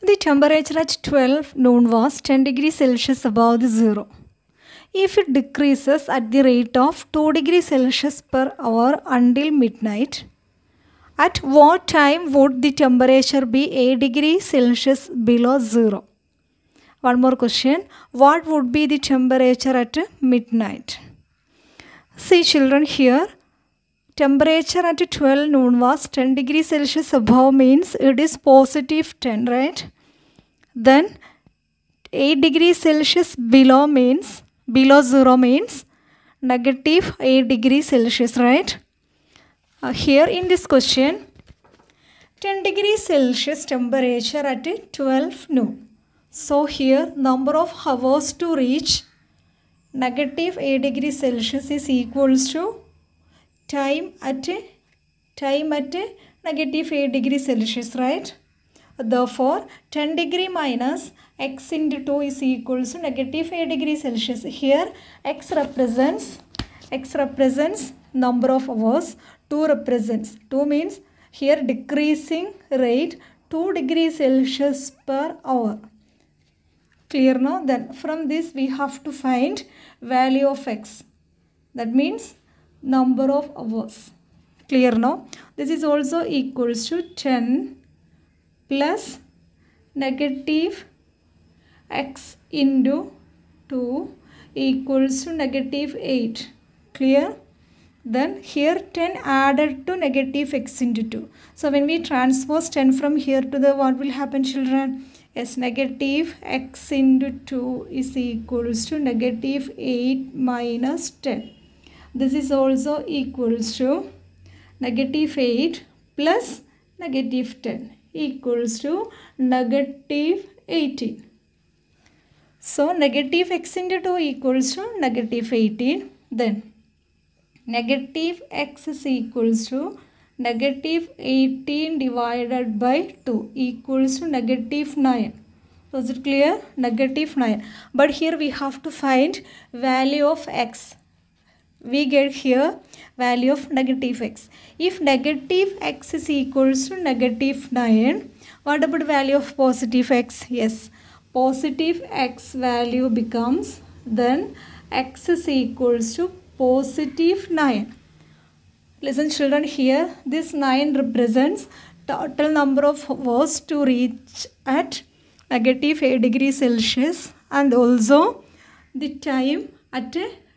The temperature at 12 noon was 10 degrees Celsius above the zero. If it decreases at the rate of 2 degrees Celsius per hour until midnight, at what time would the temperature be 8 degrees Celsius below zero? One more question. What would be the temperature at midnight? See children here, temperature at 12 noon was 10 degree Celsius above means it is positive 10 right then 8 degree Celsius below means below 0 means negative 8 degree Celsius right uh, here in this question 10 degree Celsius temperature at 12 noon so here number of hours to reach negative 8 degree Celsius is equals to time at time at negative 8 degree Celsius, right? Therefore, 10 degree minus x into 2 is equals to negative 8 degree Celsius. Here, x represents x represents number of hours, 2 represents 2 means here decreasing rate 2 degree Celsius per hour. Clear now? Then from this we have to find value of x. That means number of hours. Clear now? This is also equals to 10 plus negative x into 2 equals to negative 8. Clear? Then here 10 added to negative x into 2. So when we transpose 10 from here to the what will happen children? Yes, negative x into 2 is equals to negative 8 minus 10. This is also equals to negative 8 plus negative 10 equals to negative 18. So negative x into 2 equals to negative 18. Then negative x is equals to negative 18 divided by 2 equals to negative 9. So it clear? Negative 9. But here we have to find value of x we get here value of negative x. If negative x is equals to negative 9, what about value of positive x? Yes, positive x value becomes then x is equals to positive 9. Listen children here, this 9 represents total number of hours to reach at negative 8 degree Celsius and also the time at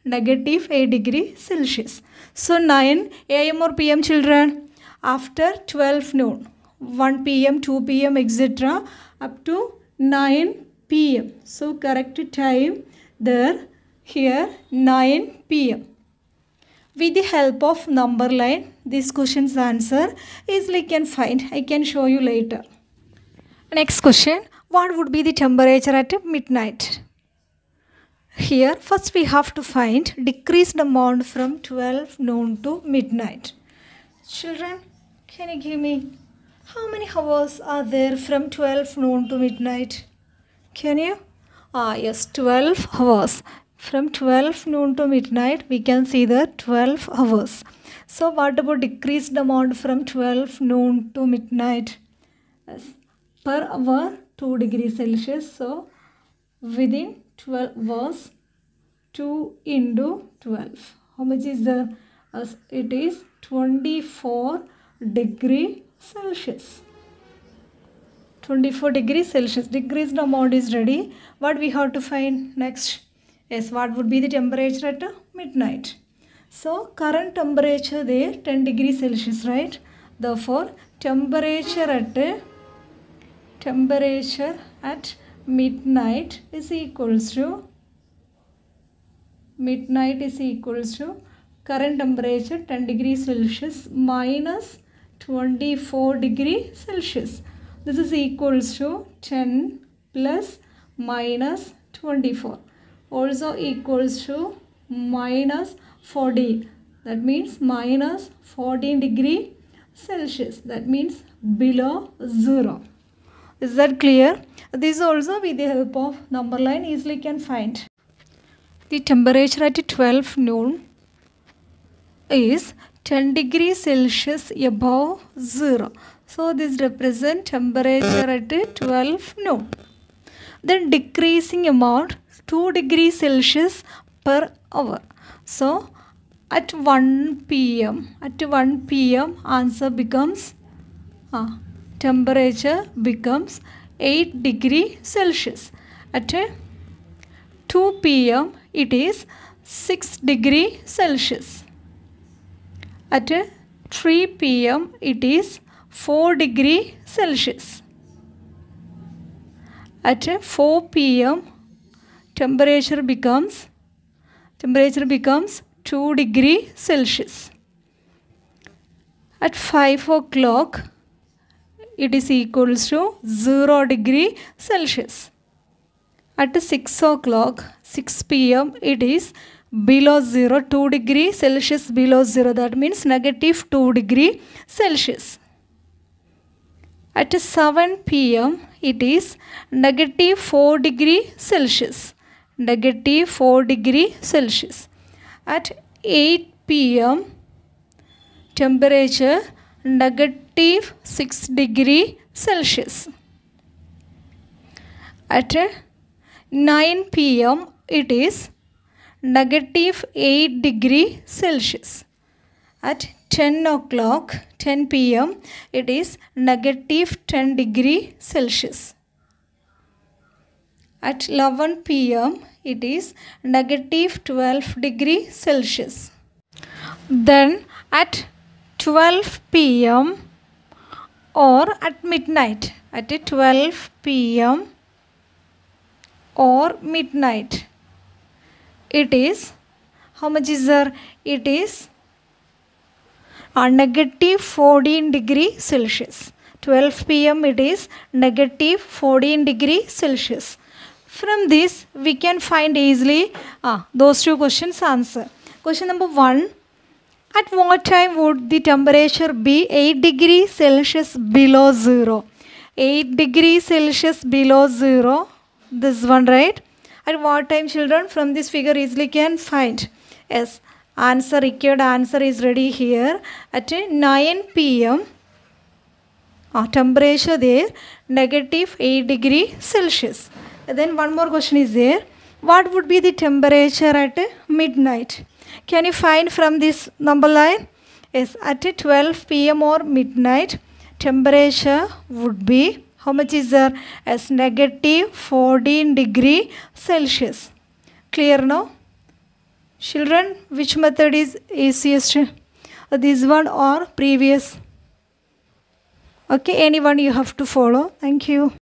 negative 8 degree Celsius. So 9 a.m. or p.m. children after 12 noon 1 p.m. 2 p.m. etc. up to 9 p.m. So correct time there here 9 p.m. With the help of number line this question's answer easily can find. I can show you later. Next question. What would be the temperature at midnight? Here first we have to find decreased amount from 12 noon to midnight. Children, can you give me how many hours are there from 12 noon to midnight? Can you? Ah yes, 12 hours. From 12 noon to midnight we can see the 12 hours. So what about decreased amount from 12 noon to midnight? Yes. Per hour 2 degrees Celsius. So within 12 was 2 into 12 how much is the uh, it is 24 degree celsius 24 degree celsius degrees now amount is ready what we have to find next yes what would be the temperature at midnight so current temperature there 10 degree celsius right therefore temperature at temperature at midnight is equals to midnight is equals to current temperature 10 degree Celsius minus 24 degree Celsius. This is equals to 10 plus minus 24 also equals to minus minus forty. that means minus 14 degree Celsius that means below 0. Is that clear? This also with the help of number line easily can find. The temperature at 12 noon is 10 degree Celsius above 0. So this represent temperature at 12 noon. Then decreasing amount 2 degree Celsius per hour. So at 1 pm, at 1 pm answer becomes, uh, temperature becomes 8 degree Celsius. At 2 pm it is 6 degree Celsius. At 3 pm it is 4 degree Celsius. At 4 pm temperature becomes temperature becomes 2 degree Celsius. At 5 o'clock it is equals to 0 degree Celsius. At 6 o'clock, 6 pm, it is below 0, 2 degree Celsius below 0, that means negative 2 degree Celsius. At 7 pm, it is negative 4 degree Celsius. Negative 4 degree Celsius. At 8 pm, temperature negative Negative six degree Celsius. At 9 pm it is negative 8 degree Celsius. At 10 o'clock 10 pm it is negative 10 degree Celsius. At 11 pm it is negative 12 degree Celsius. Then at 12 pm or at midnight at 12 pm or midnight it is how much is there it is a negative 14 degree celsius 12 pm it is negative 14 degree celsius from this we can find easily ah, those two questions answer question number 1 at what time would the temperature be 8 degree Celsius below zero? 8 degree Celsius below zero. This one, right? At what time, children? From this figure easily can find. Yes, answer required answer is ready here at 9 p.m. Our uh, temperature there negative 8 degree Celsius. And then one more question is there what would be the temperature at midnight? Can you find from this number line? Yes, at 12 pm or midnight, temperature would be, how much is there? As negative 14 degree Celsius. Clear now? Children, which method is easiest? Uh, this one or previous? Okay, anyone you have to follow. Thank you.